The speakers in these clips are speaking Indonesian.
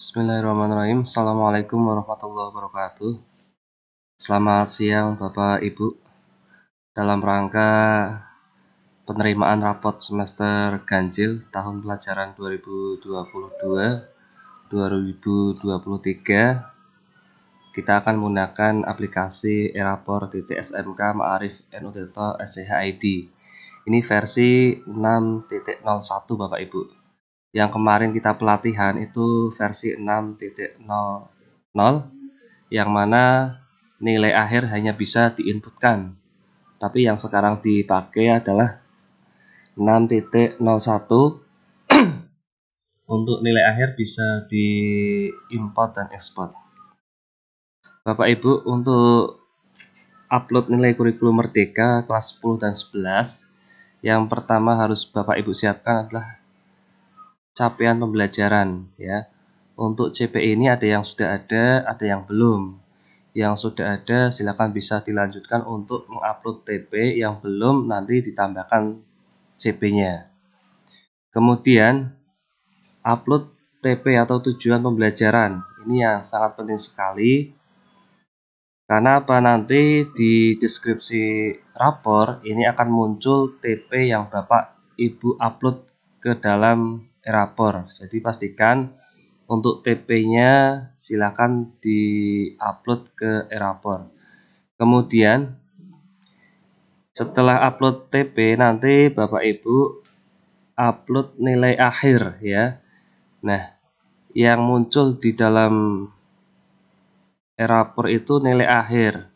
Bismillahirrahmanirrahim. Assalamualaikum warahmatullahi wabarakatuh. Selamat siang Bapak Ibu. Dalam rangka penerimaan rapot semester ganjil tahun pelajaran 2022-2023, kita akan menggunakan aplikasi Erapor TTSMK Ma'arif NU Delta SCHID. Ini versi 6.01 Bapak Ibu yang kemarin kita pelatihan itu versi 6.00 yang mana nilai akhir hanya bisa diinputkan. Tapi yang sekarang dipakai adalah 6.01 untuk nilai akhir bisa diimport dan ekspor. Bapak Ibu untuk upload nilai kurikulum Merdeka kelas 10 dan 11 yang pertama harus Bapak Ibu siapkan adalah capaian pembelajaran ya. Untuk CP ini ada yang sudah ada, ada yang belum. Yang sudah ada silakan bisa dilanjutkan untuk mengupload TP yang belum nanti ditambahkan CP-nya. Kemudian upload TP atau tujuan pembelajaran. Ini yang sangat penting sekali. Karena apa nanti di deskripsi rapor ini akan muncul TP yang Bapak Ibu upload ke dalam error. Jadi pastikan untuk TP-nya silakan di-upload ke error. Kemudian setelah upload TP nanti Bapak Ibu upload nilai akhir ya. Nah, yang muncul di dalam error itu nilai akhir.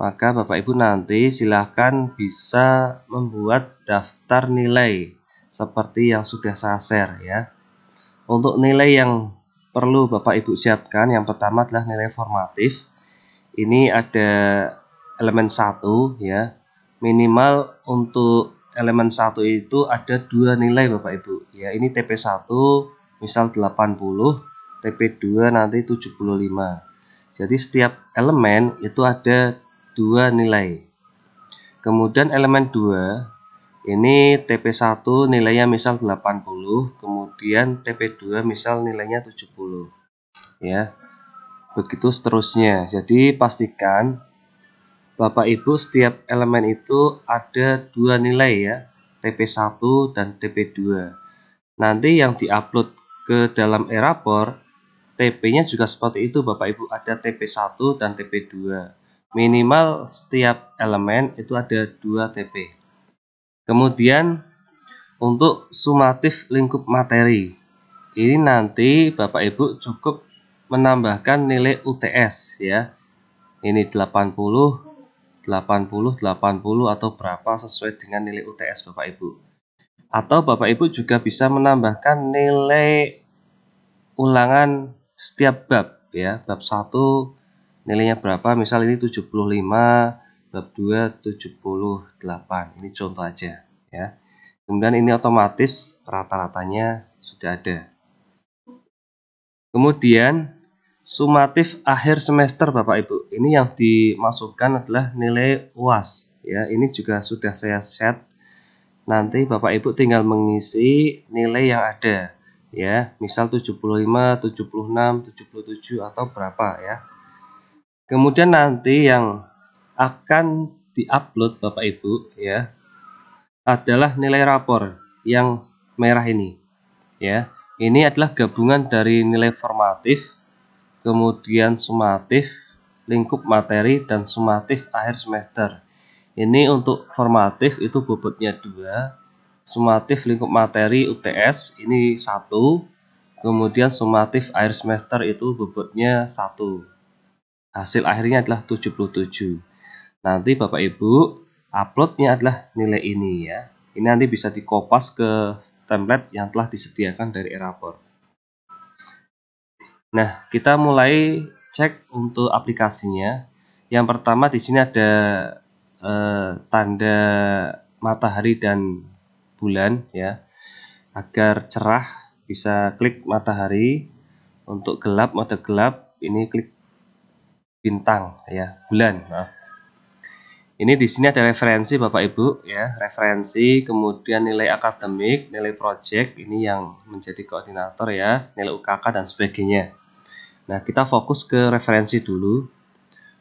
Maka Bapak Ibu nanti silahkan bisa membuat daftar nilai seperti yang sudah saya share ya. Untuk nilai yang perlu Bapak Ibu siapkan yang pertama adalah nilai formatif. Ini ada elemen 1 ya. Minimal untuk elemen 1 itu ada dua nilai Bapak Ibu ya. Ini TP1 misal 80, TP2 nanti 75. Jadi setiap elemen itu ada dua nilai. Kemudian elemen 2 ini TP1 nilainya misal 80, kemudian TP2 misal nilainya 70. Ya. Begitu seterusnya. Jadi pastikan Bapak Ibu setiap elemen itu ada dua nilai ya, TP1 dan TP2. Nanti yang diupload ke dalam Erapor TP-nya juga seperti itu Bapak Ibu, ada TP1 dan TP2. Minimal setiap elemen itu ada dua TP. Kemudian untuk sumatif lingkup materi. Ini nanti Bapak Ibu cukup menambahkan nilai UTS ya. Ini 80 80 80 atau berapa sesuai dengan nilai UTS Bapak Ibu. Atau Bapak Ibu juga bisa menambahkan nilai ulangan setiap bab ya. Bab 1 nilainya berapa? Misal ini 75 bab 2 78 ini contoh aja ya kemudian ini otomatis rata-ratanya sudah ada kemudian sumatif akhir semester Bapak Ibu ini yang dimasukkan adalah nilai UAS ya ini juga sudah saya set nanti Bapak Ibu tinggal mengisi nilai yang ada ya misal 75 76 77 atau berapa ya kemudian nanti yang akan diupload Bapak Ibu ya adalah nilai rapor yang merah ini ya ini adalah gabungan dari nilai formatif kemudian sumatif lingkup materi dan sumatif akhir semester ini untuk formatif itu bobotnya dua sumatif lingkup materi UTS ini satu kemudian sumatif akhir semester itu bobotnya satu hasil akhirnya adalah 77 Nanti Bapak Ibu uploadnya adalah nilai ini ya. Ini nanti bisa dikopas ke template yang telah disediakan dari Erapor. Nah, kita mulai cek untuk aplikasinya. Yang pertama di sini ada eh, tanda matahari dan bulan ya. Agar cerah bisa klik matahari. Untuk gelap mode gelap ini klik bintang ya, bulan. Maaf ini di sini ada referensi Bapak Ibu ya, referensi, kemudian nilai akademik, nilai project ini yang menjadi koordinator ya, nilai UKK dan sebagainya. Nah, kita fokus ke referensi dulu.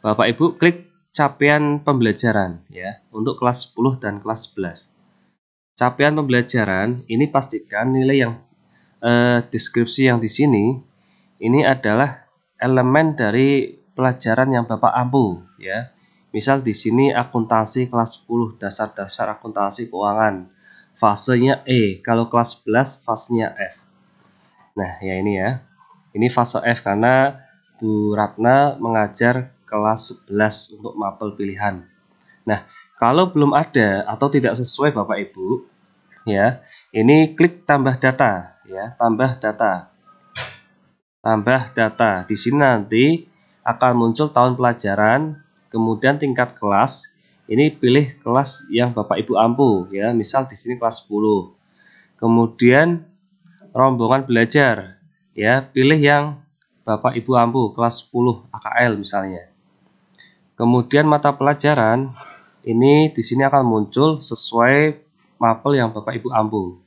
Bapak Ibu klik capaian pembelajaran ya untuk kelas 10 dan kelas 11. Capaian pembelajaran ini pastikan nilai yang eh, deskripsi yang di sini ini adalah elemen dari pelajaran yang Bapak ampu ya Misal di sini akuntansi kelas 10 dasar-dasar akuntansi keuangan. Fasenya E, kalau kelas 11 fasenya F. Nah, ya ini ya. Ini fase F karena Bu Ratna mengajar kelas 11 untuk mapel pilihan. Nah, kalau belum ada atau tidak sesuai Bapak Ibu, ya, ini klik tambah data, ya, tambah data. Tambah data. Di sini nanti akan muncul tahun pelajaran, Kemudian tingkat kelas, ini pilih kelas yang Bapak Ibu ampu ya, misal di sini kelas 10. Kemudian rombongan belajar ya, pilih yang Bapak Ibu ampu kelas 10 AKL misalnya. Kemudian mata pelajaran ini di sini akan muncul sesuai mapel yang Bapak Ibu ampu.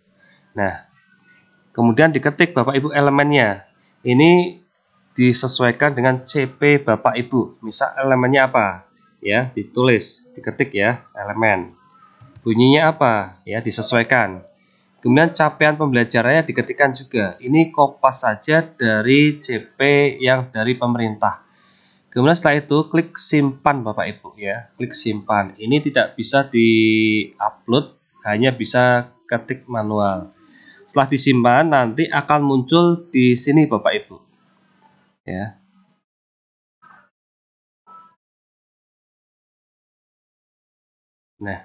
Nah, kemudian diketik Bapak Ibu elemennya. Ini disesuaikan dengan CP Bapak Ibu. Misal elemennya apa? Ya, ditulis, diketik ya, elemen. Bunyinya apa? Ya, disesuaikan. Kemudian capaian pembelajarannya diketikkan juga. Ini kopas saja dari CP yang dari pemerintah. Kemudian setelah itu klik simpan Bapak Ibu ya. Klik simpan. Ini tidak bisa di-upload, hanya bisa ketik manual. Setelah disimpan nanti akan muncul di sini Bapak Ibu ya nah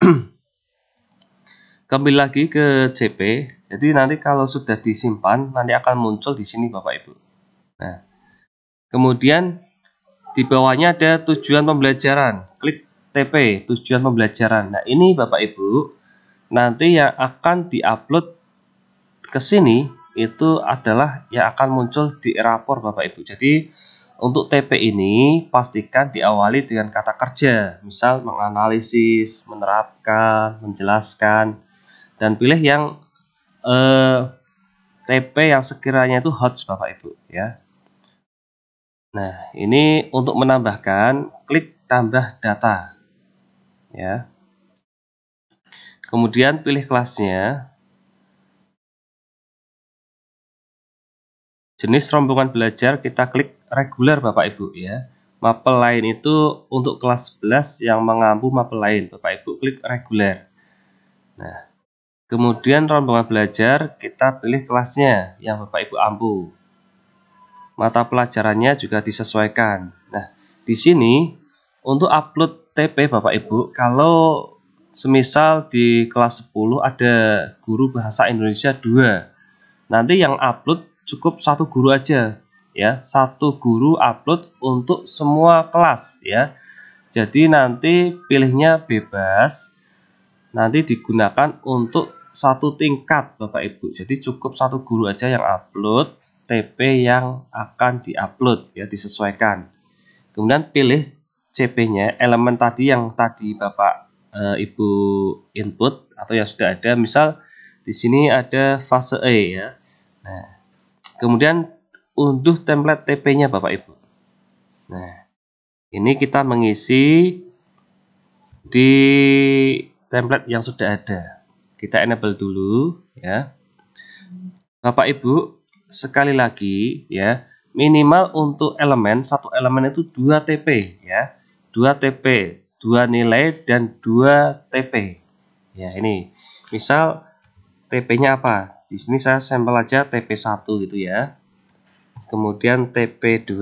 kembali lagi ke CP jadi nanti kalau sudah disimpan nanti akan muncul di sini Bapak Ibu nah kemudian di bawahnya ada tujuan pembelajaran klik TP tujuan pembelajaran nah ini Bapak Ibu nanti yang akan diupload ke sini itu adalah yang akan muncul di rapor Bapak Ibu. Jadi untuk TP ini pastikan diawali dengan kata kerja, misal menganalisis, menerapkan, menjelaskan, dan pilih yang eh, TP yang sekiranya itu hot Bapak Ibu ya. Nah ini untuk menambahkan klik tambah data ya. Kemudian pilih kelasnya, Jenis rombongan belajar kita klik reguler Bapak Ibu ya. Mapel lain itu untuk kelas 11 yang mengampu mapel lain. Bapak Ibu klik reguler. Nah, kemudian rombongan belajar kita pilih kelasnya yang Bapak Ibu ampu. Mata pelajarannya juga disesuaikan. Nah, di sini untuk upload TP Bapak Ibu, kalau semisal di kelas 10 ada guru bahasa Indonesia 2. Nanti yang upload cukup satu guru aja ya satu guru upload untuk semua kelas ya jadi nanti pilihnya bebas nanti digunakan untuk satu tingkat Bapak Ibu jadi cukup satu guru aja yang upload TP yang akan diupload ya disesuaikan kemudian pilih CP-nya elemen tadi yang tadi Bapak e, Ibu input atau yang sudah ada misal di sini ada fase E ya nah Kemudian unduh template TP-nya Bapak Ibu. Nah, ini kita mengisi di template yang sudah ada. Kita enable dulu ya. Bapak Ibu, sekali lagi ya, minimal untuk elemen satu elemen itu 2 TP ya. 2 TP, 2 nilai dan 2 TP. Ya, ini. Misal TP-nya apa? Di sini saya sampel aja TP1 gitu ya. Kemudian TP2.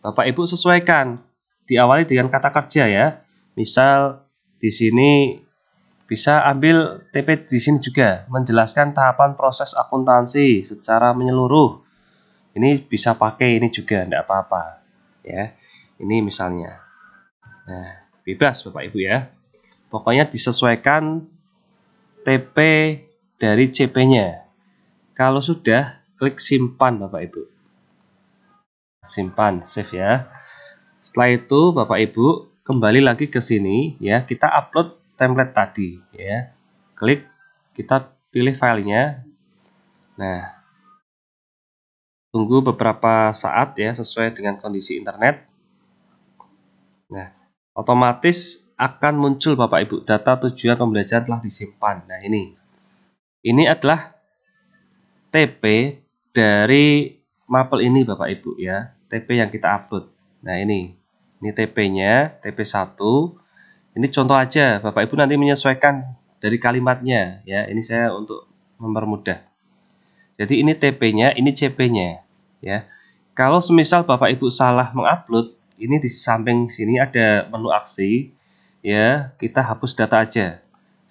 Bapak Ibu sesuaikan. Diawali dengan kata kerja ya. Misal di sini bisa ambil TP di sini juga menjelaskan tahapan proses akuntansi secara menyeluruh. Ini bisa pakai ini juga tidak apa-apa ya. Ini misalnya. Nah, bebas Bapak Ibu ya. Pokoknya disesuaikan TP dari CP-nya. Kalau sudah, klik simpan Bapak Ibu. Simpan, save ya. Setelah itu Bapak Ibu kembali lagi ke sini ya, kita upload template tadi ya. Klik kita pilih filenya. Nah, tunggu beberapa saat ya sesuai dengan kondisi internet. Nah, otomatis akan muncul Bapak Ibu data tujuan pembelajaran telah disimpan. Nah ini, ini adalah TP dari mapel ini Bapak Ibu ya. TP yang kita upload. Nah ini, ini TP-nya, TP1. Ini contoh aja, Bapak Ibu nanti menyesuaikan dari kalimatnya ya. Ini saya untuk mempermudah. Jadi ini TP-nya, ini CP-nya ya. Kalau semisal Bapak Ibu salah mengupload, ini di samping sini ada menu aksi ya, kita hapus data aja.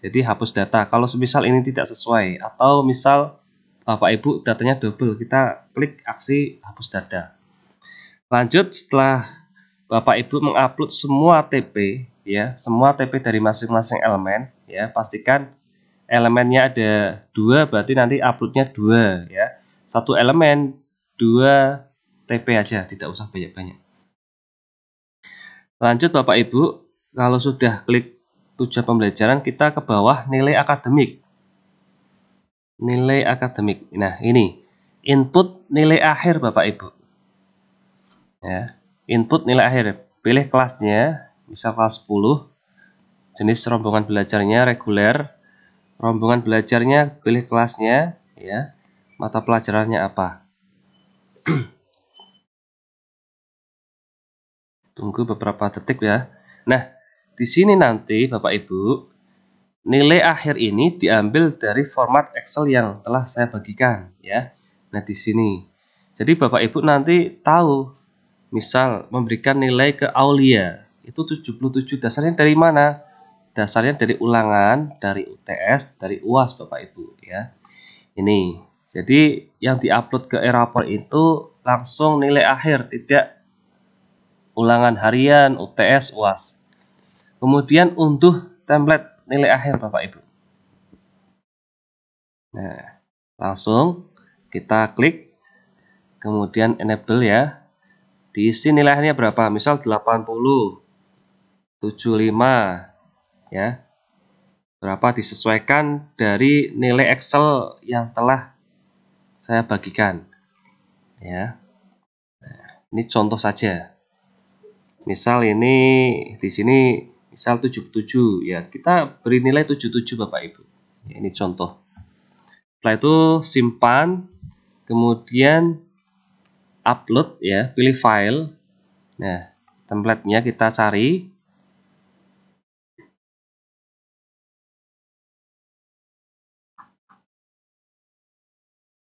Jadi hapus data. Kalau semisal ini tidak sesuai atau misal Bapak Ibu datanya double. Kita klik aksi hapus data. Lanjut setelah Bapak Ibu mengupload semua TP ya, semua TP dari masing-masing elemen ya, pastikan elemennya ada dua berarti nanti uploadnya dua ya. Satu elemen dua TP aja, tidak usah banyak-banyak. Lanjut Bapak Ibu, kalau sudah klik tujuan pembelajaran kita ke bawah nilai akademik nilai akademik. Nah, ini input nilai akhir Bapak Ibu. Ya, input nilai akhir. Pilih kelasnya, bisa kelas 10. Jenis rombongan belajarnya reguler. Rombongan belajarnya pilih kelasnya, ya. Mata pelajarannya apa? Tunggu beberapa detik ya. Nah, di sini nanti Bapak Ibu Nilai akhir ini diambil dari format Excel yang telah saya bagikan ya. Nah, di sini. Jadi Bapak Ibu nanti tahu misal memberikan nilai ke Aulia itu 77 dasarnya dari mana? Dasarnya dari ulangan, dari UTS, dari UAS Bapak Ibu ya. Ini. Jadi yang diupload ke Erapor itu langsung nilai akhir, tidak ulangan harian, UTS, UAS. Kemudian unduh template nilai akhir Bapak Ibu. Nah, langsung kita klik kemudian enable ya. Diisi nilai akhirnya berapa? Misal 80 75 ya. Berapa disesuaikan dari nilai Excel yang telah saya bagikan. Ya. Nah, ini contoh saja. Misal ini di sini misal 77 ya kita beri nilai 77 Bapak Ibu ya, ini contoh setelah itu simpan kemudian upload ya pilih file nah templatenya kita cari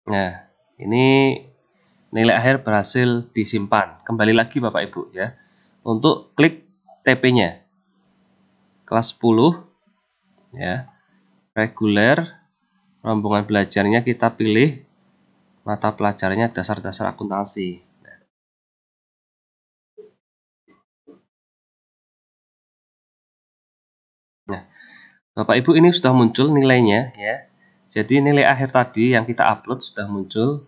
nah ini nilai akhir berhasil disimpan kembali lagi Bapak Ibu ya untuk klik TP-nya kelas 10 ya reguler rombongan belajarnya kita pilih mata pelajarannya dasar-dasar akuntansi nah Bapak Ibu ini sudah muncul nilainya ya jadi nilai akhir tadi yang kita upload sudah muncul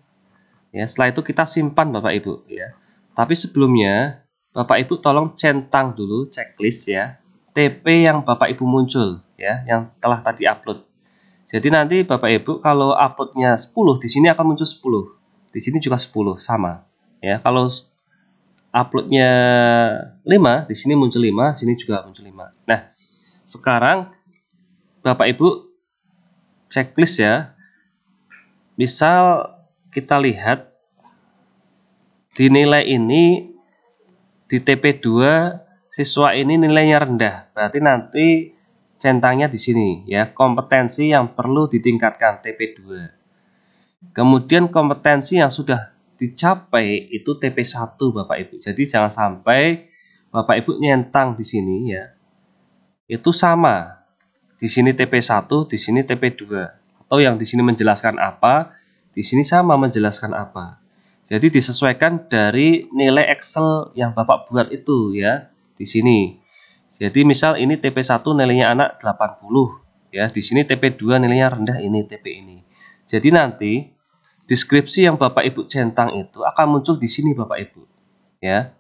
ya setelah itu kita simpan Bapak Ibu ya tapi sebelumnya Bapak Ibu tolong centang dulu checklist ya TP yang Bapak Ibu muncul ya yang telah tadi upload. Jadi nanti Bapak Ibu kalau uploadnya 10 di sini akan muncul 10. Di sini juga 10 sama. Ya, kalau uploadnya 5 di sini muncul 5, di sini juga muncul 5. Nah, sekarang Bapak Ibu checklist ya. Misal kita lihat di nilai ini di TP2 siswa ini nilainya rendah, berarti nanti centangnya di sini ya, kompetensi yang perlu ditingkatkan TP2. Kemudian kompetensi yang sudah dicapai itu TP1 Bapak Ibu. Jadi jangan sampai Bapak Ibu nyentang di sini ya. Itu sama. Di sini TP1, di sini TP2. Atau yang di sini menjelaskan apa, di sini sama menjelaskan apa. Jadi disesuaikan dari nilai Excel yang Bapak buat itu ya di sini. Jadi misal ini TP1 nilainya anak 80 ya. Di sini TP2 nilainya rendah ini TP ini. Jadi nanti deskripsi yang Bapak Ibu centang itu akan muncul di sini Bapak Ibu. Ya.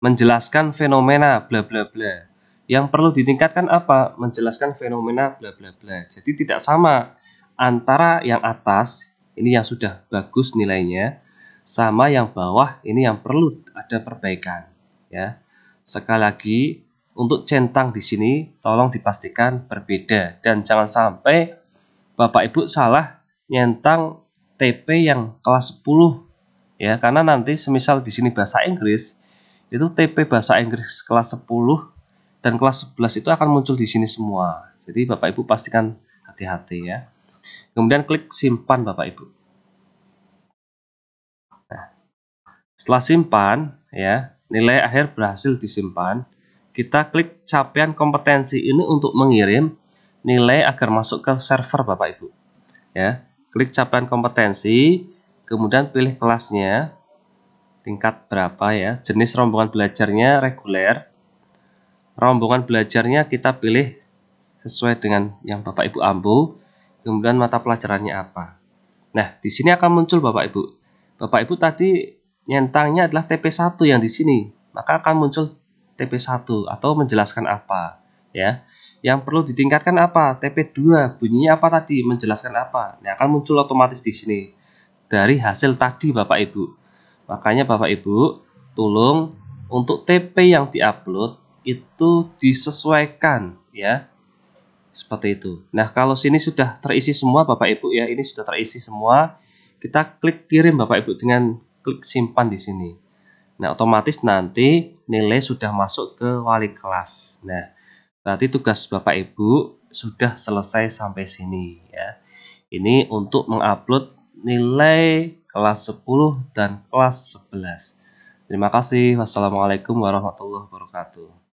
Menjelaskan fenomena bla bla bla. Yang perlu ditingkatkan apa? Menjelaskan fenomena bla bla bla. Jadi tidak sama antara yang atas ini yang sudah bagus nilainya sama yang bawah ini yang perlu ada perbaikan ya. Sekali lagi, untuk centang di sini tolong dipastikan berbeda dan jangan sampai Bapak Ibu salah nyentang TP yang kelas 10 ya karena nanti semisal di sini bahasa Inggris itu TP bahasa Inggris kelas 10 dan kelas 11 itu akan muncul di sini semua. Jadi Bapak Ibu pastikan hati-hati ya. Kemudian klik simpan Bapak Ibu. Nah, setelah simpan ya, nilai akhir berhasil disimpan, kita klik capaian kompetensi ini untuk mengirim nilai agar masuk ke server Bapak Ibu. Ya, klik capaian kompetensi, kemudian pilih kelasnya, tingkat berapa ya, jenis rombongan belajarnya reguler, rombongan belajarnya kita pilih sesuai dengan yang Bapak Ibu ambu, kemudian mata pelajarannya apa. Nah, di sini akan muncul Bapak Ibu. Bapak Ibu tadi Nyentangnya adalah TP1 yang di sini, maka akan muncul TP1 atau menjelaskan apa, ya. Yang perlu ditingkatkan apa? TP2 bunyinya apa tadi? Menjelaskan apa? ini akan muncul otomatis di sini dari hasil tadi Bapak Ibu. Makanya Bapak Ibu, tolong untuk TP yang diupload itu disesuaikan ya. Seperti itu. Nah, kalau sini sudah terisi semua Bapak Ibu ya, ini sudah terisi semua. Kita klik kirim Bapak Ibu dengan klik simpan di sini. Nah, otomatis nanti nilai sudah masuk ke wali kelas. Nah, berarti tugas Bapak Ibu sudah selesai sampai sini ya. Ini untuk mengupload nilai kelas 10 dan kelas 11. Terima kasih. Wassalamualaikum warahmatullahi wabarakatuh.